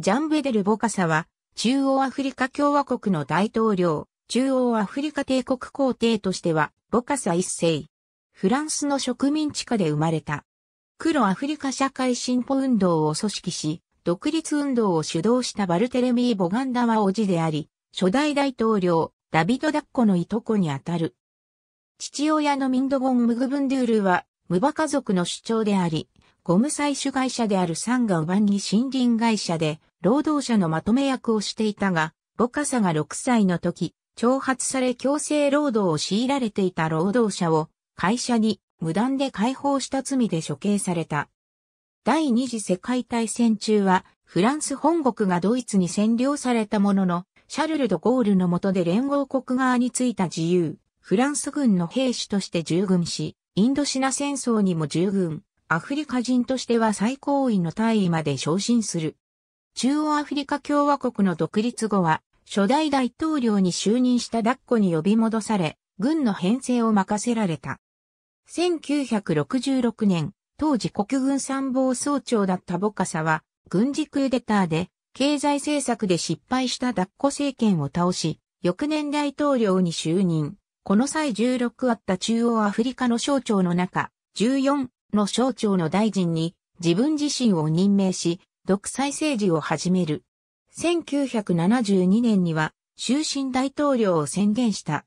ジャンベデル・ボカサは、中央アフリカ共和国の大統領、中央アフリカ帝国皇帝としては、ボカサ一世。フランスの植民地下で生まれた。黒アフリカ社会進歩運動を組織し、独立運動を主導したバルテレミー・ボガンダは叔父であり、初代大統領、ダビド・ダッコのいとこにあたる。父親のミンドゴン・ムグブンドゥールは、ムバ家族の主張であり、ゴム採取会社であるサンガウバンに森林会社で労働者のまとめ役をしていたが、ボカサが6歳の時、挑発され強制労働を強いられていた労働者を会社に無断で解放した罪で処刑された。第二次世界大戦中はフランス本国がドイツに占領されたものの、シャルル・ド・ゴールの下で連合国側についた自由、フランス軍の兵士として従軍し、インドシナ戦争にも従軍。アフリカ人としては最高位の大位まで昇進する。中央アフリカ共和国の独立後は、初代大統領に就任したダッコに呼び戻され、軍の編成を任せられた。1966年、当時国軍参謀総長だったボカサは、軍事クーデターで、経済政策で失敗したダッコ政権を倒し、翌年大統領に就任。この際16あった中央アフリカの省庁の中、14の省庁の大臣に自分自身を任命し、独裁政治を始める。1972年には終身大統領を宣言した。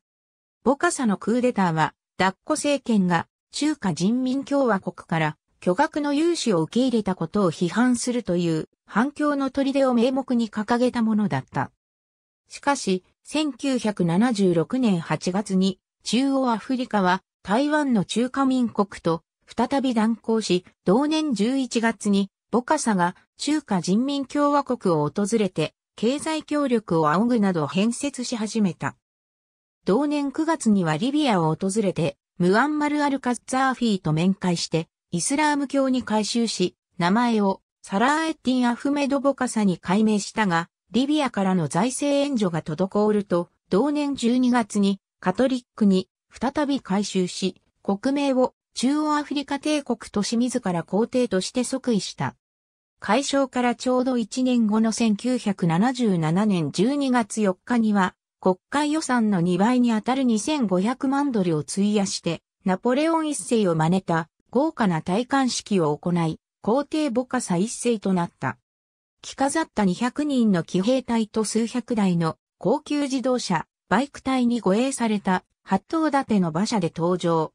ボカサのクーデターは、ダッコ政権が中華人民共和国から巨額の融資を受け入れたことを批判するという反響の砦を名目に掲げたものだった。しかし、1976年8月に中央アフリカは台湾の中華民国と再び断交し、同年11月に、ボカサが中華人民共和国を訪れて、経済協力を仰ぐなど変節し始めた。同年9月にはリビアを訪れて、ムアンマル・アルカッザーフィーと面会して、イスラーム教に改宗し、名前をサラーエッティン・アフメド・ボカサに改名したが、リビアからの財政援助が滞ると、同年12月にカトリックに再び改宗し、国名を中央アフリカ帝国都市自ら皇帝として即位した。解消からちょうど1年後の1977年12月4日には、国会予算の2倍にあたる2500万ドルを費やして、ナポレオン一世を真似た豪華な戴冠式を行い、皇帝ボカサ一世となった。着飾った200人の騎兵隊と数百台の高級自動車、バイク隊に護衛された八頭立ての馬車で登場。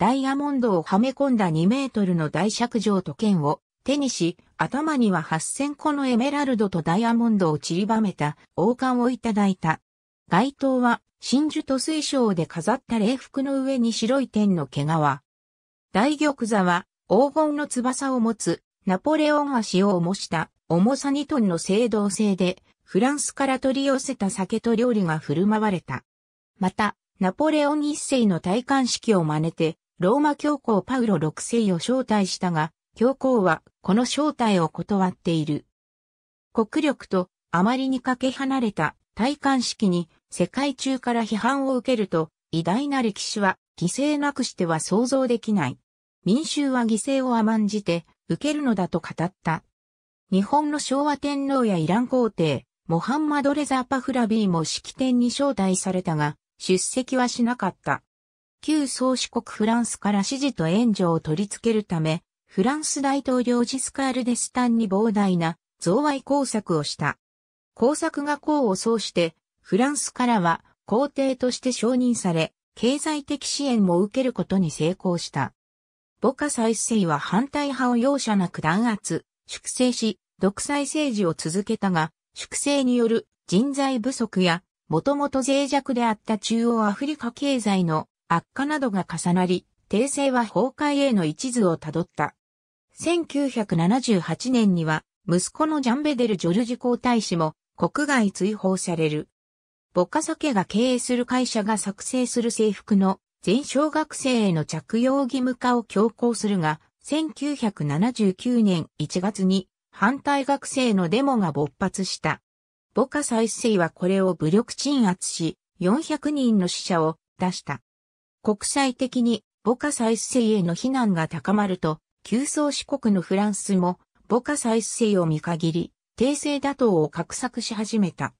ダイヤモンドをはめ込んだ2メートルの大尺状と剣を手にし、頭には8000個のエメラルドとダイヤモンドを散りばめた王冠をいただいた。街灯は真珠と水晶で飾った礼服の上に白い天の毛皮。大玉座は黄金の翼を持つナポレオン足を模した重さ2トンの青銅製でフランスから取り寄せた酒と料理が振る舞われた。また、ナポレオン一世の戴冠式を真似てローマ教皇パウロ6世を招待したが、教皇はこの招待を断っている。国力とあまりにかけ離れた戴冠式に世界中から批判を受けると、偉大な歴史は犠牲なくしては想像できない。民衆は犠牲を甘んじて受けるのだと語った。日本の昭和天皇やイラン皇帝、モハンマド・レザー・パフラビーも式典に招待されたが、出席はしなかった。旧宗主国フランスから支持と援助を取り付けるため、フランス大統領ジスカールデスタンに膨大な贈賄工作をした。工作が功を奏して、フランスからは皇帝として承認され、経済的支援も受けることに成功した。ボカ再生は反対派を容赦なく弾圧、粛清し、独裁政治を続けたが、粛清による人材不足や、もともと脆弱であった中央アフリカ経済の悪化などが重なり、帝政は崩壊への一途をたどった。1978年には、息子のジャンベデル・ジョルジ皇太子も国外追放される。ボカサケが経営する会社が作成する制服の全小学生への着用義務化を強行するが、1979年1月に反対学生のデモが勃発した。ボカサ一世はこれを武力鎮圧し、400人の死者を出した。国際的にサイ再生への非難が高まると、急宗四国のフランスもサイ再生を見限り、帝政打倒を画策し始めた。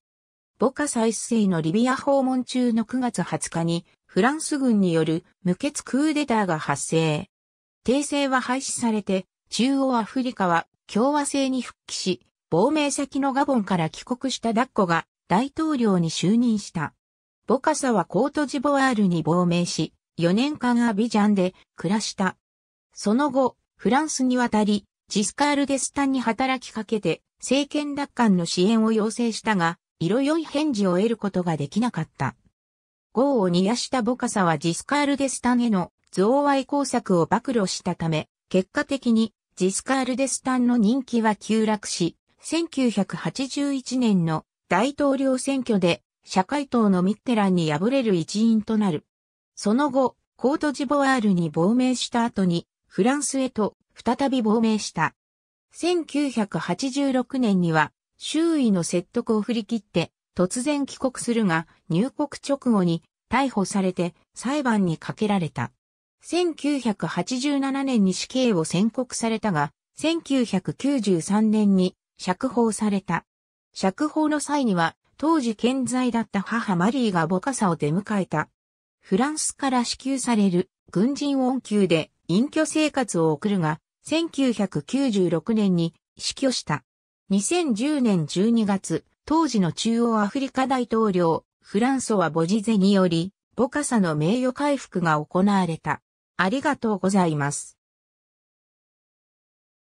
サイ再生のリビア訪問中の9月20日に、フランス軍による無血クーデターが発生。帝政は廃止されて、中央アフリカは共和制に復帰し、亡命先のガボンから帰国したダッコが大統領に就任した。ボカサはコートジボワールに亡命し、4年間アビジャンで暮らした。その後、フランスに渡り、ジスカール・デスタンに働きかけて、政権奪還の支援を要請したが、色良い返事を得ることができなかった。豪を煮やしたボカサはジスカール・デスタンへの贈賄工作を暴露したため、結果的にジスカール・デスタンの人気は急落し、1981年の大統領選挙で社会党のミッテランに敗れる一員となる。その後、コートジボワールに亡命した後に、フランスへと再び亡命した。1986年には、周囲の説得を振り切って、突然帰国するが、入国直後に逮捕されて裁判にかけられた。1987年に死刑を宣告されたが、1993年に釈放された。釈放の際には当時健在だった母マリーがボカサを出迎えた。フランスから支給される軍人恩給で隠居生活を送るが、1996年に死去した。2010年12月、当時の中央アフリカ大統領、フランソワ・ボジゼにより、ボカサの名誉回復が行われた。ありがとうございます。